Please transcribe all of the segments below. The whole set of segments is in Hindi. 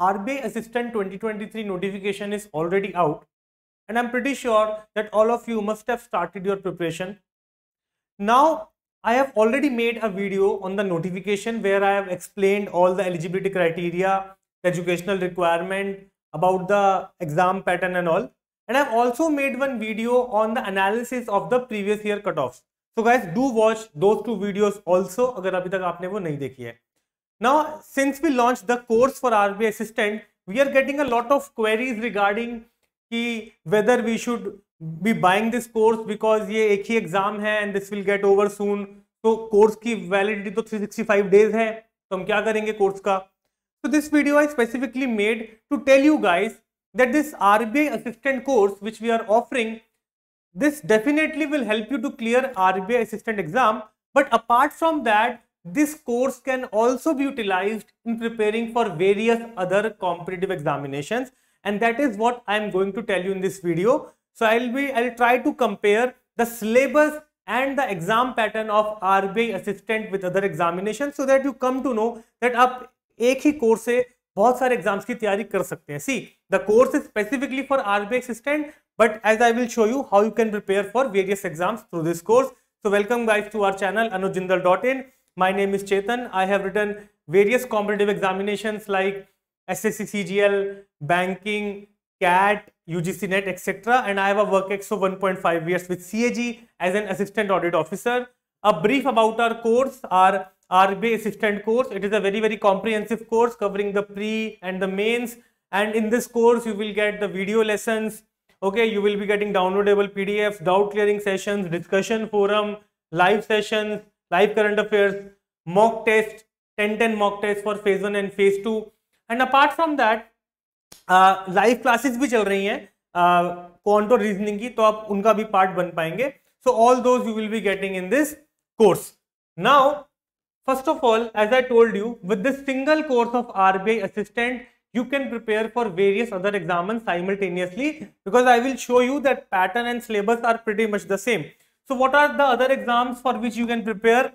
RBI Assistant 2023 notification is already out and I'm pretty sure that all of you must have started your preparation. Now, I have already made a video on the notification where I have explained all the eligibility criteria, the educational requirement, about the exam pattern and all. And I've also made one video on the analysis of the previous year cutoffs. So guys, do watch those two videos also if you haven't seen them. नहीं Now, since we launched the course for RBI Assistant, we are getting a lot of queries regarding ki whether we should be buying this course because ye ek hi exam hai and this will get over soon. so course ki validity to 365 days hai तो hum kya karenge course ka So this video I specifically made to tell you guys that this RBI assistant course which we are offering, this definitely will help you to clear RBI assistant exam. But apart from that, this course can also be utilized in preparing for various other competitive examinations and that is what i am going to tell you in this video so i'll be i'll try to compare the syllabus and the exam pattern of rbi assistant with other examinations so that you come to know that up ek hi course se bahut sare exams ki taiyari kar sakte hain see the course is specifically for rbi assistant but as i will show you how you can prepare for various exams through this course so welcome guys to our channel anujindal.in my name is Chetan. I have written various competitive examinations like SSC CGL, banking, CAT, UGC NET, etc. And I have a work ex of 1.5 years with CAG as an assistant audit officer. A brief about our course, our RBA assistant course. It is a very, very comprehensive course covering the pre and the mains. And in this course, you will get the video lessons. Okay, you will be getting downloadable PDFs, doubt clearing sessions, discussion forum, live sessions, live current affairs mock test ten ten mock test for phase one and phase two and apart from that live classes भी चल रही हैं uh, क्वांटो तो रीजनिंग की तो आप उनका भी पार्ट बन पाएंगे so all those you will be getting in this course now first of all as I told you with this single course of RBI assistant you can prepare for various other exam simultaneously because I will show you that pattern and syllabus are pretty much the same So what are the other exams for which you can prepare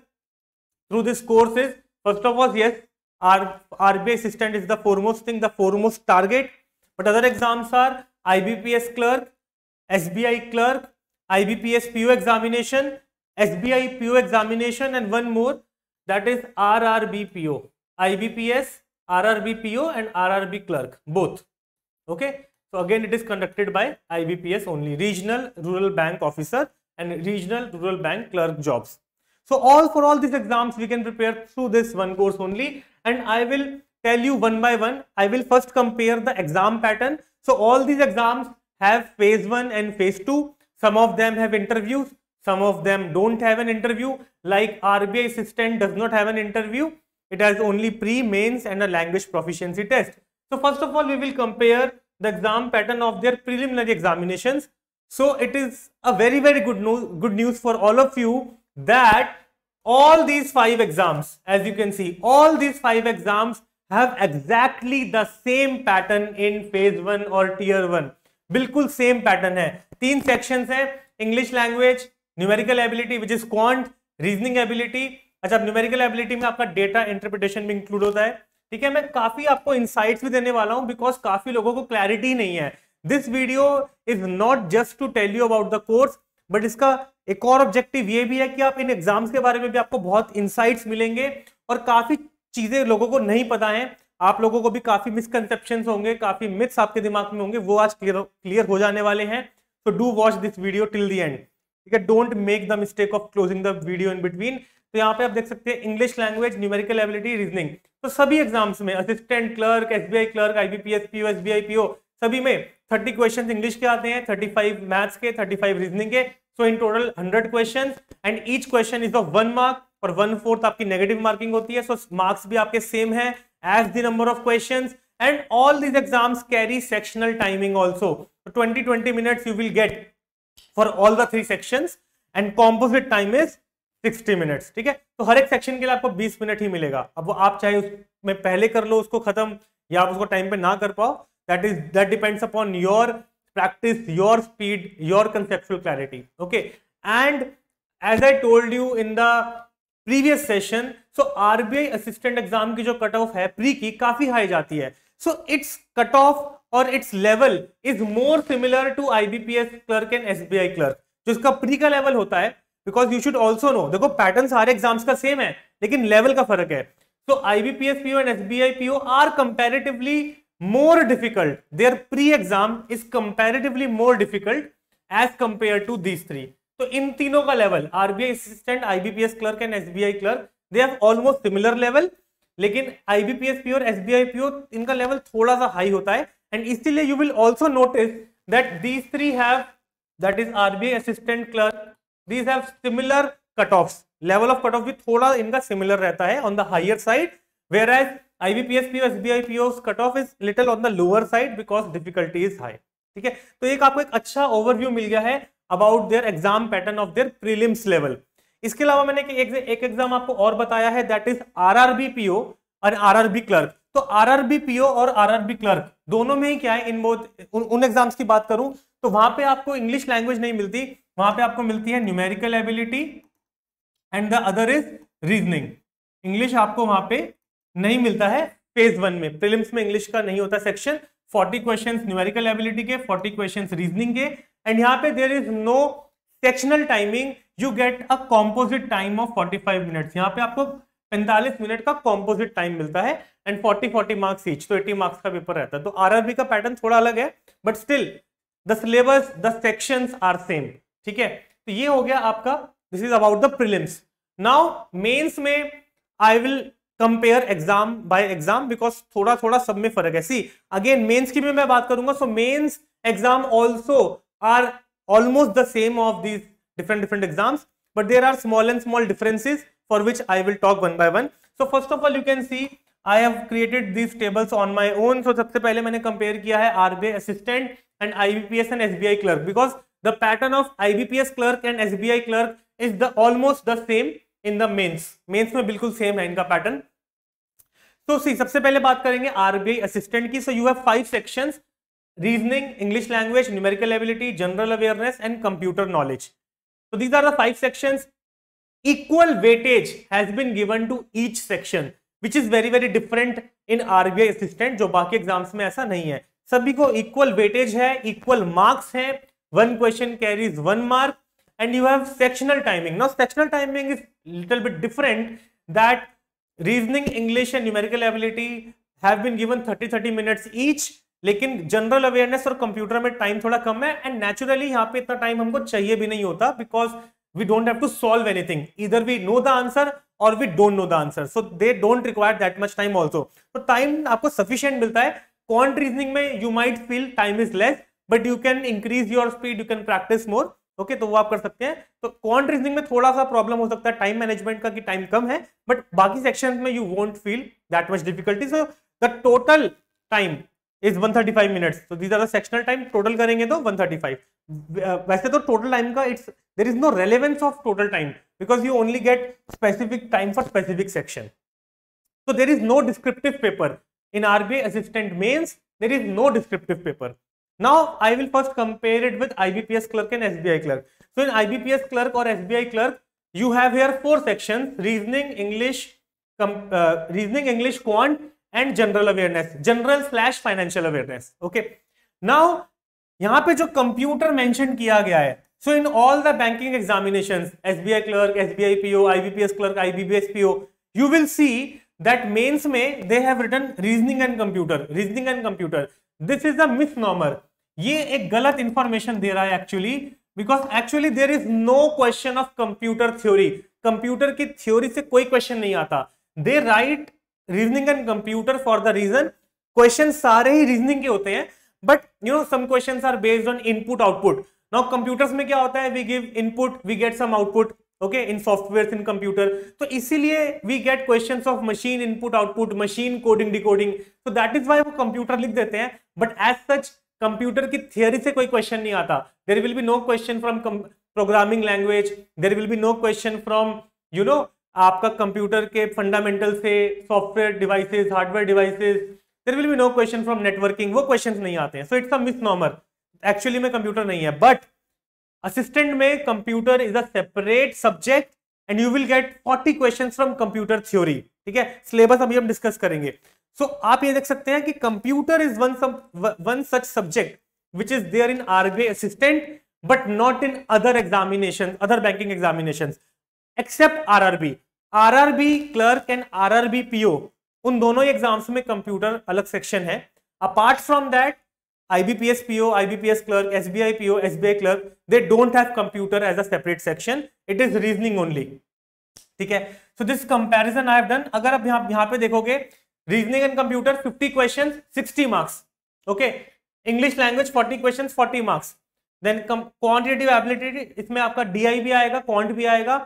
through this course is, first of all, yes, our RBI assistant is the foremost thing, the foremost target. But other exams are IBPS clerk, SBI clerk, IBPS PU examination, SBI PU examination and one more that is RRBPO, IBPS, RRBPO and RRB clerk both. Okay. So again it is conducted by IBPS only regional rural bank officer and regional rural bank clerk jobs. So all for all these exams we can prepare through this one course only and I will tell you one by one. I will first compare the exam pattern. So all these exams have phase 1 and phase 2. Some of them have interviews. Some of them don't have an interview like RBI assistant does not have an interview. It has only pre-mains and a language proficiency test. So first of all, we will compare the exam pattern of their preliminary examinations So it is a very, very good news, good news for all of you that all these five exams, as you can see, all these five exams have exactly the same pattern in phase one और tier वन बिल्कुल सेम पैटर्न है तीन सेक्शंस हैं English language numerical ability which is quant reasoning ability अच्छा न्यूमेरिकल एबिलिटी में आपका डेटा इंटरप्रिटेशन भी इंक्लूड होता है ठीक है मैं काफी आपको इंसाइट्स भी देने वाला हूं बिकॉज काफी लोगों को क्लैरिटी नहीं है this video is not just to tell you about the course but इसका एक और ऑब्जेक्टिव ये भी है कि आप इन एग्जाम्स के बारे में भी आपको बहुत इंसाइट्स मिलेंगे और काफी चीजें लोगों को नहीं पता है आप लोगों को भी काफी मिसकनसेप्शन होंगे काफी मिथ्स आपके दिमाग में होंगे वो आज क्लियर क्लियर हो जाने वाले हैं so do watch this video till the end ठीक है don't make the mistake of closing the video in between तो यहाँ पे आप देख सकते हैं English language numerical ability reasoning तो सभी एग्जाम्स में assistant clerk S B I clerk I B P S B I P O सभी में थर्टी क्वेश्चन इंग्लिश के आते हैं थर्टी फाइव मैथ्स के थर्टी फाइव रीजनिंग के सो in total hundred question and each question is of one mark और वन फोर्थ आपकी नेगेटिव मार्किंग होती है सो so, मार्क्स भी आपके सेम है as the number of question and all these exams carry sectional timing also twenty twenty minutes you will get for all the three section and composite time is 60 minutes ठीक है तो हर एक सेक्शन के लिए आपको 20 मिनट ही मिलेगा अब वो आप चाहे उसमें पहले कर लो उसको खत्म या आप उसको टाइम पे ना कर पाओ that is that depends upon your practice your speed your conceptual clarity okay and as i told you in the previous session so rbi assistant exam ki jo cut off hai pre ki काफी high जाती है so its cut off और its level is more similar to IBPS clerk and SBI clerk जो इसका प्री का लेवल होता है because you should also know देखो पैटर्न सारे एग्जाम्स का सेम है लेकिन लेवल का फर्क है so IBPS PO and SBI PO are comparatively more difficult their pre exam is comparatively more difficult as compare to these three तो इन तीनों का level RBI assistant IBPS clerk and SBI clerk they have almost similar level लेकिन आईबीपीएस पीओ और एसबीआई पीओ इनका लेवल थोड़ा सा हाई होता है एंड इसीलिए you will also notice that these three have that is RBI assistant clerk these have similar cut off level of cut off भी थोड़ा इनका सिमिलर रहता है on the higher side where as IBPS POs, PO cut off is little on the lower side because difficulty is high ठीक है तो एक आपको एक अच्छा ओवरव्यू मिल गया है about their exam pattern of their prelims level इसके अलावा मैंने एक एक एग्जाम आपको और बताया है दैट इज आरआरबी पीओ और आरआरबी क्लर्क तो आरआरबी पीओ और आरआरबी क्लर्क दोनों में ही क्या है इन बोथ उन एग्जाम्स की बात करूं तो वहां पे आपको इंग्लिश लैंग्वेज नहीं मिलती वहां पे आपको मिलती है numerical ability and the other is reasoning English आपको वहां पे नहीं मिलता है फेज वन में प्रिलिम्स में इंग्लिश का नहीं होता सेक्शन 40 क्वेश्चंस न्यूमेरिकल एबिलिटी के 40 क्वेश्चंस रीजनिंग के एंड यहाँ पे there is no sectional timing you get a composite time of 45 minute यहाँ पे आपको 45 मिनट का कॉम्पोजिट टाइम मिलता है एंड 40 40 मार्क्स ईच तो 80 मार्क्स का पेपर रहता है तो आरआरबी का पैटर्न थोड़ा अलग है but still the syllabus the section are same ठीक है तो ये हो गया आपका this is about the prelims now mains में I will compare exam by exam because थोड़ा थोड़ा सब में फर्क है सी अगेन मेंस की भी मैं बात करूंगा so mains exam also are almost the same of these different different exams but there are small and small differences for which I will talk one by one so first of all you can see I have created these tables on my own so सबसे पहले मैंने कंपेयर किया है R assistant and I B P S and S B I clerk because the pattern of I B P S clerk and S B I clerk is the almost the same in the mains mains में बिल्कुल सेम है इनका पैटर्न तो सी सबसे पहले बात करेंगे आरबीआई असिस्टेंट की so you have five section reasoning English language numerical ability general awareness and computer knowledge तो these are the five section equal weightage has been given to each section which is very very different in RBI assistant जो बाकी एग्जाम्स में ऐसा नहीं है सभी को इक्वल वेटेज है इक्वल मार्क्स है one question carries one mark and you have sectional timing now sectional timing is little bit different that reasoning English and numerical ability have been given 30 30 minutes each लेकिन जनरल अवेयरनेस और कंप्यूटर में टाइम थोड़ा कम है एंड नेचुरली यहाँ पे इतना टाइम हमको चाहिए भी नहीं होता because we don't have to solve anything इधर वी नो द आंसर और we don't know the answer so they don't require that much time also तो टाइम आपको सफिशियंट मिलता है कॉन्ट रीजनिंग में you might feel time is less but you can increase your speed you can practice more okay तो वो आप कर सकते हैं तो क्वांट रीजनिंग में थोड़ा सा प्रॉब्लम हो सकता है टाइम मैनेजमेंट का कि टाइम कम है बट बाकी सेक्शन में you won't feel that much difficulty so the total time is 135 minutes तो these are the sectional time total करेंगे तो 135 वैसे तो टोटल टाइम का its there is no relevance of total time because you only get specific time for specific section so there is no descriptive paper in RBI assistant mains there is no descriptive paper Now I will first compare it with IBPS clerk and SBI clerk. So in IBPS clerk or SBI clerk, you have here four sections: reasoning, English, uh, reasoning, English, quant, and general awareness, general slash financial awareness. Okay. Now यहाँ पे जो कंप्यूटर मेंशन किया गया है so in all the banking examination S B I clerk S B I PO IBPS clerk IBBS PO you will see that mains में they have written reasoning and computer reasoning and computer this is a nomer ये एक गलत इंफॉर्मेशन दे रहा है actually because actually there is no question of computer theory computer की थ्योरी से कोई क्वेश्चन नहीं आता they write reasoning and computer for the reason question सारे ही रीजनिंग के होते हैं but you know some question are based on input output now computers में क्या होता है we give input we get some output okay in software in computer तो इसीलिए we get question of machine input output machine coding decoding तो दैट इज वाई वो कंप्यूटर लिख देते हैं बट एज सच कंप्यूटर की थियोरी से कोई क्वेश्चन नहीं आता there will be no question from programming language there will be no question from you know आपका कंप्यूटर के फंडामेंटल से software devices hardware devices there will be no question from networking वो क्वेश्चन नहीं आते हैं so its a misnomer actually में कंप्यूटर नहीं है बट असिस्टेंट में computer is a separate subject and you will get 40 questions from computer theory ठीक है सिलेबस अभी हम डिस्कस करेंगे सो so, आप ये देख सकते हैं कि computer is one one such subject which is there in RBI assistant but not in other examination other banking examination except R RRB clerk and RRB PO उन दोनों एग्जाम्स में कंप्यूटर अलग सेक्शन है apart from that IBPS PO, IBPS clerk, SBI PO, SBI clerk, they don't have computer as a separate section. It is reasoning only. ठीक है so this comparison I have done अगर आप यहाँ यहाँ पे देखोगे reasoning and computer 50 question 60 marks okay English language 40 question 40 marks then quantitative ability इसमें आपका डीआई भी आएगा क्वांट भी आएगा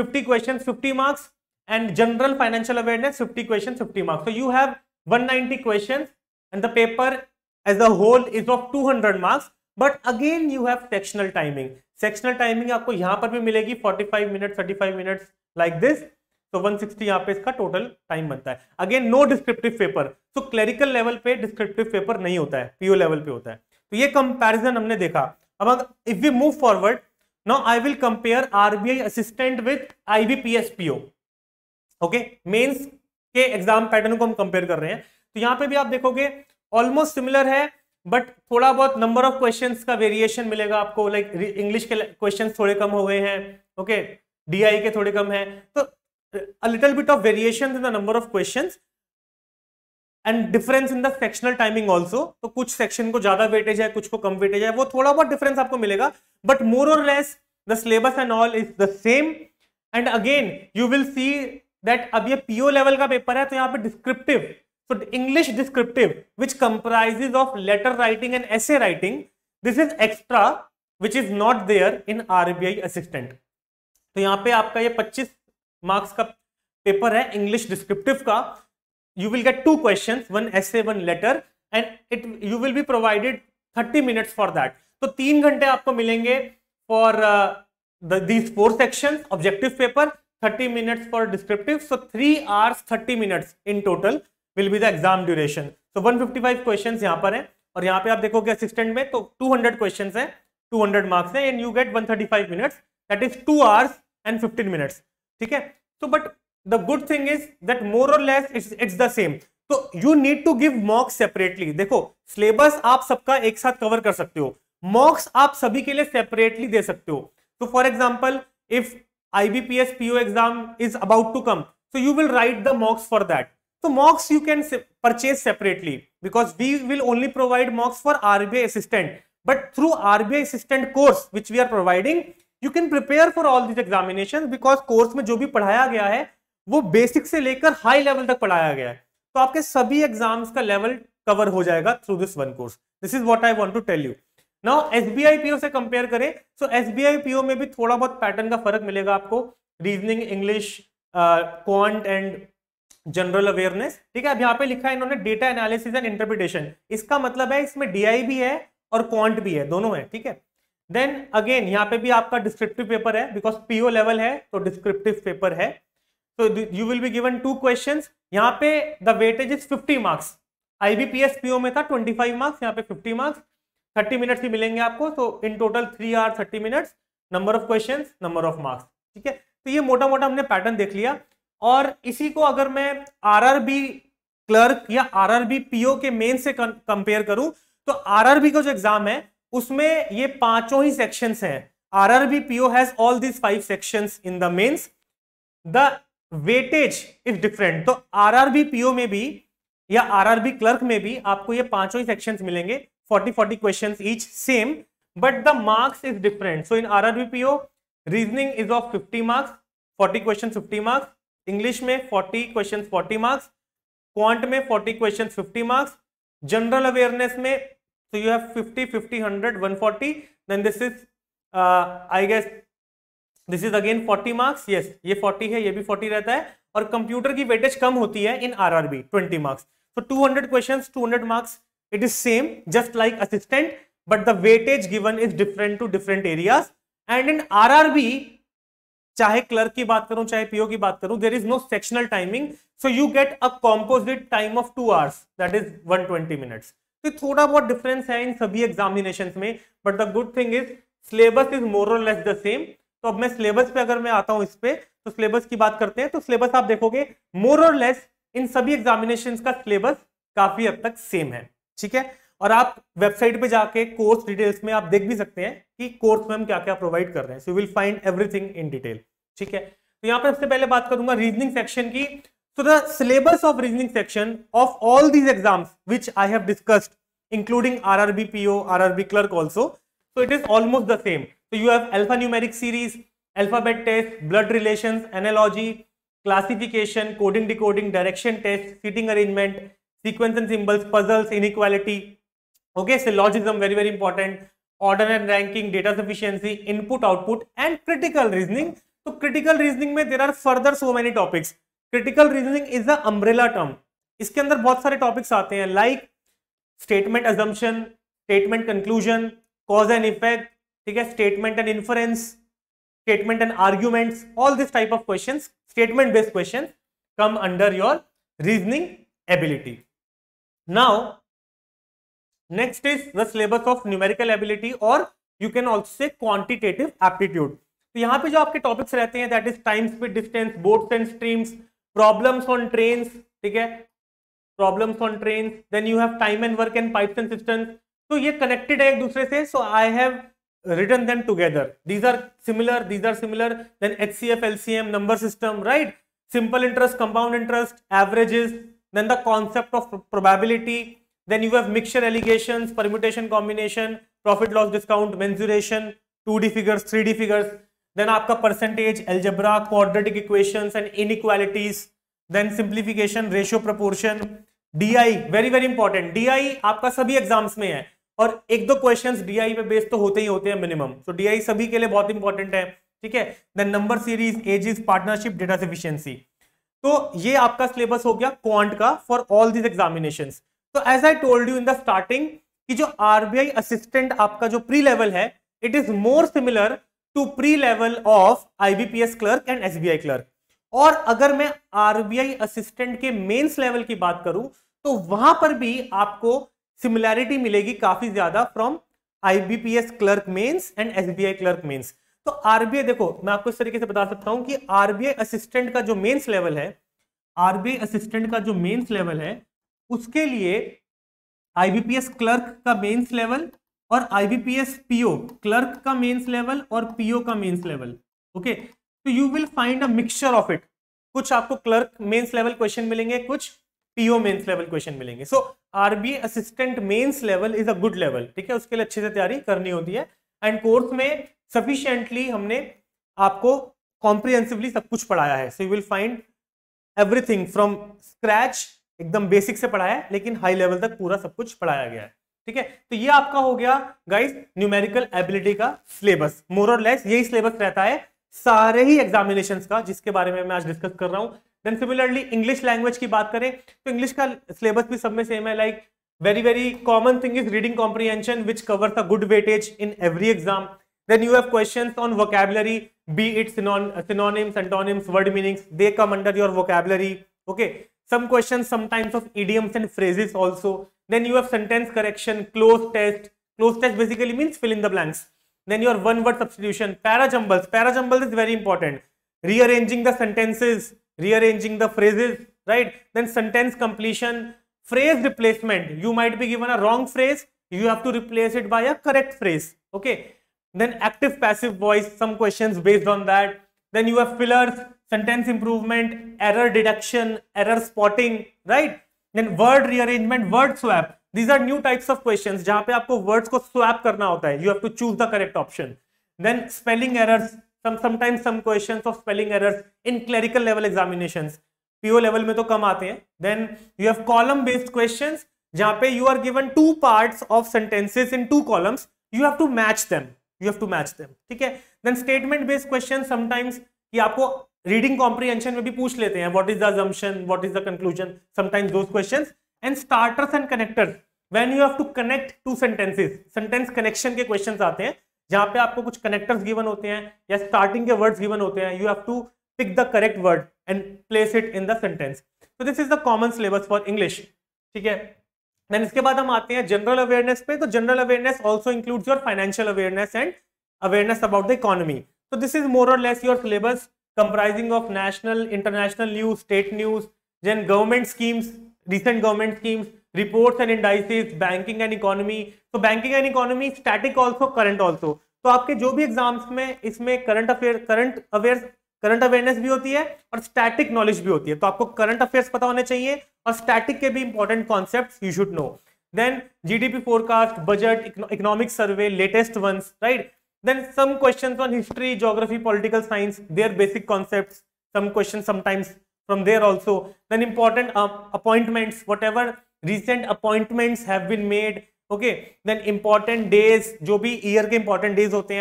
50 question 50 marks and general financial awareness 50 question 50 marks so you have 190 question and the paper as a whole is of 200 marks but again you have sectional timing sectional timing आपको यहां पर भी मिलेगी 45 minutes 35 minutes लाइक दिस तो 160 यहाँ पे इसका टोटल टाइम बनता है again no descriptive paper so clerical level पे डिस्क्रिप्टिव पेपर नहीं होता है पीओ लेवल पे होता है तो ये कंपेरिजन हमने देखा अब if we move forward now I will compare RBI assistant with IBPS PO okay mains के एग्जाम पैटर्न को हम कंपेयर कर रहे हैं तो यहां पे भी आप देखोगे ऑलमोस्ट सिमिलर है बट थोड़ा बहुत नंबर ऑफ क्वेश्चंस का वेरिएशन मिलेगा आपको लाइक like, इंग्लिश के क्वेश्चंस थोड़े कम हो गए हैं ओके डीआई के थोड़े कम है तो a little bit of variation in the number of questions and difference in the sectional timing also तो कुछ सेक्शन को ज्यादा वेटेज है कुछ को कम वेटेज है वो थोड़ा बहुत डिफरेंस आपको मिलेगा बट मोर और less the syllabus and all is the same and again you will see that अब ये पीओ लेवल का पेपर है तो यहाँ पे descriptive So English descriptive, which comprises of letter writing and essay writing, this is extra which is not there in RBI assistant. तो यहाँ पे आपका ये 25 मार्क्स का पेपर है इंग्लिश डिस्क्रिप्टिव का you will get two question one essay one letter and it you will be provided 30 minutes for that तो तीन घंटे आपको मिलेंगे for these four section objective paper 30 minutes for descriptive so three hours 30 minutes in total will be the exam duration तो 155 क्वेश्चंस यहां पर हैं और यहां पे आप देखोगे असिस्टेंट में तो 200 क्वेश्चंस हैं 200 मार्क्स हैं and you get 135 minutes that is 2 hours and 15 minutes ठीक है so but the good thing is that more और less it's it's the same तो you need to give mocks separately देखो सिलेबस आप सबका एक साथ कवर कर सकते हो मॉक्स आप सभी के लिए सेपरेटली दे सकते हो तो for example if IBPS PO exam is about to come so you will write the mocks for that तो mocks you can purchase separately because we will only provide mocks for RBI assistant but through RBI assistant course which we are providing you can prepare for all this examination because course में जो भी पढ़ाया गया है वो बेसिक से लेकर हाई लेवल तक पढ़ाया गया है तो आपके सभी एग्जाम्स का लेवल कवर हो जाएगा through this one course this is what I want to tell you now S B I P O से कंपेयर करें तो S B I P O में भी थोड़ा बहुत पैटर्न का फर्क मिलेगा आपको reasoning English quant and general awareness ठीक है अब यहाँ पे लिखा है इन्होंने डेटा एनालिसिस एंड इंटरप्रिटेशन इसका मतलब है इसमें डी भी है और क्वांट भी है दोनों है ठीक है देन अगेन यहाँ पे भी आपका डिस्क्रिप्टिव पेपर है बिकॉज पीओ लेवल है तो डिस्क्रिप्टिव पेपर है तो you will be given two question यहाँ पे the weightage is fifty marks IBPS PO में था ट्वेंटी फाइव मार्क्स यहाँ पे फिफ्टी मार्क्स थर्टी मिनट्स ही मिलेंगे आपको तो in total three hour thirty minutes number of question number of marks ठीक है तो ये मोटा मोटा हमने पैटर्न देख लिया और इसी को अगर मैं आरआरबी क्लर्क या आरआरबी पीओ के मेन से कंपेयर करूं तो आरआरबी का जो एग्जाम है उसमें ये पांचों ही सेक्शंस हैं RRB PO has all these five sections in the mains the weightage is different तो आरआरबी पीओ में भी या आरआरबी क्लर्क में भी आपको ये पांचों ही सेक्शंस मिलेंगे forty forty question each same but the marks is different so in R R B PO reasoning is of fifty marks forty question fifty marks English में 40 क्वेश्चन 40 मार्क्स क्वांट में 40 क्वेश्चन 50 मार्क्स जनरल अवेयरनेस में so you have 50 50 100 140 then this is I guess this is again 40 marks yes ये 40 है ये भी 40 रहता है और कंप्यूटर की वेटेज कम होती है in RRB 20 marks so so 200 two hundred marks it is same just like assistant but the weightage given is different to different areas and in rrb चाहे क्लर्क की बात करूं चाहे पीओ की बात करूं there is no sectional timing so you get a composite time of two hours that is 120 minutes तो थोड़ा बहुत डिफरेंस है इन सभी एग्जामिनेशन में but the good thing is syllabus is more और लेस द सेम तो अब मैं सिलेबस पे अगर मैं आता हूं इस पे तो सिलेबस की बात करते हैं तो सिलेबस आप देखोगे मोर और लेस इन सभी एग्जामिनेशन का सिलेबस काफी हद तक सेम है ठीक है और आप वेबसाइट पे जाके कोर्स डिटेल्स में आप देख भी सकते हैं कि कोर्स में हम क्या क्या प्रोवाइड कर रहे हैं so will find everything in detail ठीक है तो यहाँ पर सबसे पहले बात करूंगा रीजनिंग सेक्शन की so the syllabus of reasoning section of all these exams which I have discussed including R R B P O R R B clerk also so it is almost the same so you have alphanumeric series alphabet test blood relation analogy, classification coding decoding direction test seating arrangement sequence and symbols puzzles inequality, okay syllogism very very important order and ranking data sufficiency input output and critical reasoning so critical reasoning में there are further so many topics critical reasoning is the umbrella term इसके अंदर बहुत सारे टॉपिक्स आते हैं like statement assumption statement conclusion cause and effect ठीक है statement and influence statement and arguments all this type of questions statement based questions come under your reasoning ability now next is the syllabus of numerical ability और you can also say quantitative aptitude तो यहाँ पे जो आपके टॉपिक्स रहते हैं that is time speed distance boats and streams problems on train ठीक है problems on train then you have time and work and pipes and systems तो ये कनेक्टेड है एक दूसरे से so I have written them together these are similar these are similar then H C F L C M number system right simple interest compound interest averages then the concept of probability then you have mixture allegations permutation combination profit loss discount mensuration 2d figures 3d figures then आपका percentage algebra quadratic equations and inequalities then simplification ratio proportion DI very very important DI आपका सभी एग्जाम्स में है और एक दो क्वेश्चंस DI पे बेस्ड तो होते ही होते हैं मिनिमम सो so, DI सभी के लिए बहुत इंपॉर्टेंट है ठीक है then number series ages partnership data sufficiency तो ये आपका सिलेबस हो गया क्वांट का फॉर ऑल दीज एग्जामिनेशंस तो as I told you in the starting कि जो आरबीआई असिस्टेंट आपका जो प्री लेवल है it is more similar to pre level of IBPS clerk and SBI clerk और अगर मैं आरबीआई असिस्टेंट के मेंस लेवल की बात करूं तो वहां पर भी आपको सिमिलैरिटी मिलेगी काफी ज्यादा from IBPS clerk mains and SBI clerk mains तो आरबीआई देखो मैं आपको इस तरीके से बता सकता हूं कि आरबीआई असिस्टेंट का जो मेन्स लेवल है आरबीआई असिस्टेंट का जो मेन्स लेवल है उसके लिए आईबीपीएस क्लर्क का मेंस लेवल और आईबीपीएस पीओ क्लर्क का मेंस लेवल और पीओ का मेंस लेवल ओके तो you will find a mixture of it कुछ आपको क्लर्क मेंस लेवल क्वेश्चन मिलेंगे कुछ पीओ मेंस लेवल क्वेश्चन मिलेंगे so RBI assistant mains level is a good level ठीक है उसके लिए अच्छे से तैयारी करनी होती है एंड कोर्स में सफिशियंटली हमने आपको कॉम्प्रिहेंसिवली सब कुछ पढ़ाया है so you will find everything from scratch एकदम बेसिक से पढ़ाया है लेकिन हाई लेवल तक पूरा सब कुछ पढ़ाया गया है ठीक है तो ये आपका हो गया गाइस न्यूमेरिकल एबिलिटी का सिलेबस मोर और लेस यही सिलेबस रहता है सारे ही एग्जामिनेशन का जिसके बारे में मैं आज डिस्कस कर रहा हूँ देन सिमिलरली इंग्लिश लैंग्वेज की बात करें तो इंग्लिश का सिलेबस भी सब में सेम है like very very common thing is reading comprehension which cover the good weightage in every exam then you have question on vocabulary be it's antonyms word meanings they come under your vocabulary okay some questions sometimes of idioms and phrases also. Then you have sentence correction, close test. Close test basically means fill in the blanks. Then your one word substitution, para jumbles. Para jumbles is very important. Rearranging the sentences, rearranging the phrases, right? Then sentence completion, phrase replacement. You might be given a wrong phrase. You have to replace it by a correct phrase. Okay. Then active passive voice, some questions based on that. Then you have fillers, sentence improvement error detection error spotting right then word rearrangement word swap these are new types of questions jahan pe aapko words ko swap karna hota hai you have to choose the correct option then spelling errors some sometimes some questions of spelling errors in clerical level examinations po level mein to kam aate hain then you have column based questions jahan pe you are given two parts of sentences in two columns you have to match them you have to match them theek hai then statement based questions sometimes ki aapko reading comprehension में भी पूछ लेते हैं what is assumption what is the conclusion sometimes दो question and starters and connectors when you have to connect two sentences sentence connection के क्वेश्चन आते हैं जहां पे आपको कुछ कनेक्टर्स गिवन होते हैं या स्टार्टिंग के वर्ड्स गिवन होते हैं you have to pick the correct word and place it in the sentence तो this is the common syllabus for English ठीक है देन इसके बाद हम आते हैं जनरल अवेयरनेस पे तो general awareness also includes your financial awareness and awareness about the economy तो दिस इज मोर और less your syllabus comprising of national international news state news then government schemes recent government schemes reports and indices banking and economy तो banking and economy static also current also तो आपके जो भी एग्जाम्स में इसमें current affair current aware current awareness भी होती है और स्टैटिक नॉलेज भी होती है तो आपको करंट अफेयर्स पता होने चाहिए और स्टैटिक के भी important concept you should know then G D P forecast budget economic survey latest ones right Then some questions on history, geography, political science, their basic concepts, some questions sometimes from there also. Then important uh, appointments, whatever recent appointments have been made. Okay, then important days, जो भी year important days होते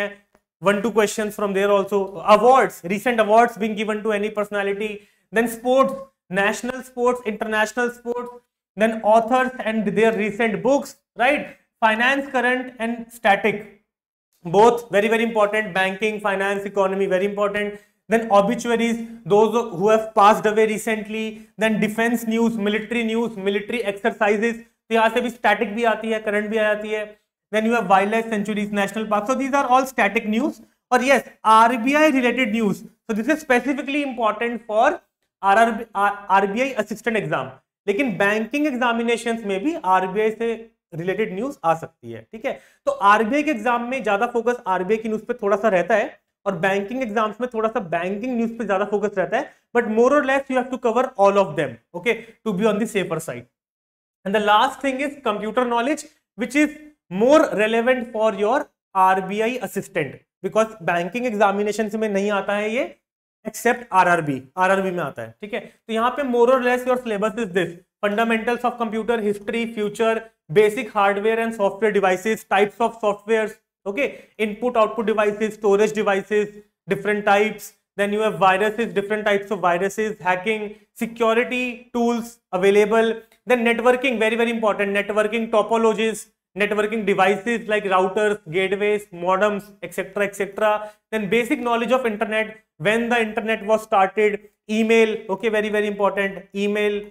one two questions from there also. Awards, recent awards being given to any personality. Then sports, national sports, international sports. Then authors and their recent books, right? Finance, current and static. both very very important banking finance economy very important then obituaries those who have passed away recently then defense news military news military exercises तो यहाँ से भी स्टैटिक भी आती है करंट भी आ जाती है then you have wildlife sanctuaries national park so these are all static news और yes RBI related news so this is specifically important for our RBI assistant exam लेकिन बैंकिंग एग्जामिनेशन में भी आरबीआई से रिलेटेड न्यूज आ सकती है ठीक है तो आरबीआई के एग्जाम में ज्यादा फोकस आरबीआई की न्यूज पे थोड़ा सा रहता है और बैंकिंग एग्जाम्स में थोड़ा सा बैंकिंग न्यूज पे ज्यादा फोकस रहता है बट मोर और less you have to cover all of them okay to be on the safer side and the last thing is computer knowledge which is more relevant for your RBI assistant because banking examination में नहीं आता है ये एक्सेप्ट आरआरबी आरआरबी में आता है ठीक है तो यहाँ पे मोर और less your syllabus is this fundamentals of computer history future basic hardware and software devices, types of softwares, okay, input output devices, storage devices, different types. Then you have viruses, different types of viruses, hacking, security tools available. Then networking, very, very important, networking topologies, networking devices like routers, gateways, modems, etc. etc. Then basic knowledge of internet, when the internet was started, email, okay, very, very important, email,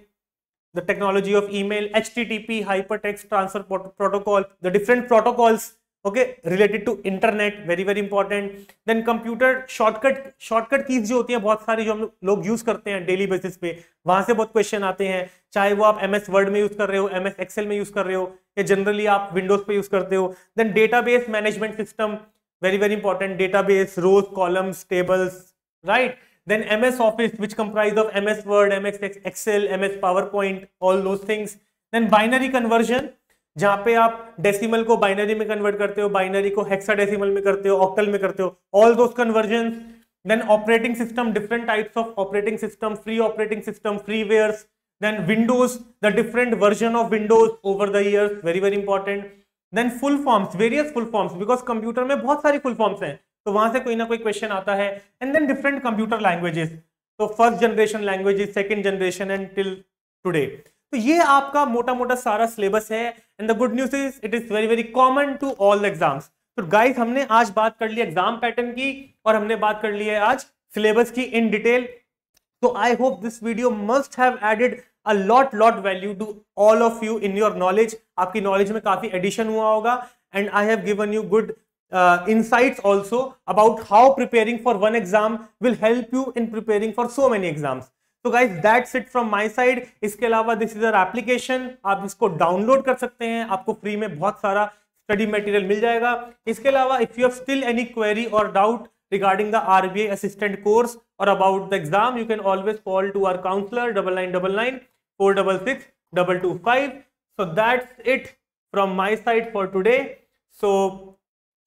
the technology of email, HTTP, hypertext transfer protocol, the different protocols, okay, related to internet, very very important. Then computer shortcut shortcut keys jo hoti hai bahut sari jo hum log use karte hain daily basis pe wahan se bahut question aate hain chahe wo aap ms word mein use kar rahe ho ms excel mein use kar rahe ho ya generally aap windows pe use karte ho then database management system very very important database rows columns tables right Then MS Office, which comprise of MS Word, MS Excel, MS PowerPoint, all those things. Then binary conversion, जहां पे आप डेसिमल को बाइनरी में कन्वर्ट करते हो बाइनरी को हेक्साडेसिमल में करते हो ऑक्टल में करते हो all those conversion then operating system different types of operating system free operating system freewares then Windows the different version of Windows over the years very very important then full forms various full forms because computer में बहुत सारी फुल फॉर्म्स हैं तो वहां से कोई ना कोई क्वेश्चन आता है and then different computer languages तो first generation languages second generation and till today तो ये आपका मोटा मोटा सारा सिलेबस है and the good news is it is very very common to all exams तो गाइस हमने आज बात कर ली एग्जाम पैटर्न की और हमने बात कर ली है आज सिलेबस की इन डिटेल तो I hope this video must have added a lot lot value to all of you in your knowledge आपकी नॉलेज में काफी एडिशन हुआ होगा and I have given you good uh, insights also about how preparing for one exam will help you in preparing for so many exams तो guys that's it from my side इसके अलावा दिस इज अर एप्लीकेशन आप इसको डाउनलोड कर सकते हैं आपको फ्री में बहुत सारा स्टडी मटेरियल मिल जाएगा इसके अलावा if you have still any query और doubt regarding the RBA assistant course or about the exam, you can always call to our counselor double nine double nine four double six double two five. So that's it from my side for today. So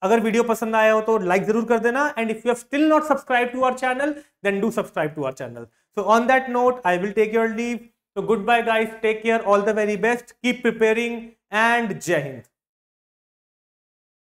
अगर वीडियो पसंद आया हो तो लाइक जरूर कर देना and if you have still not subscribe to our channel then do subscribe to our channel so on that note I will take your leave so good bye guys take care all the very best keep preparing and जय हिंद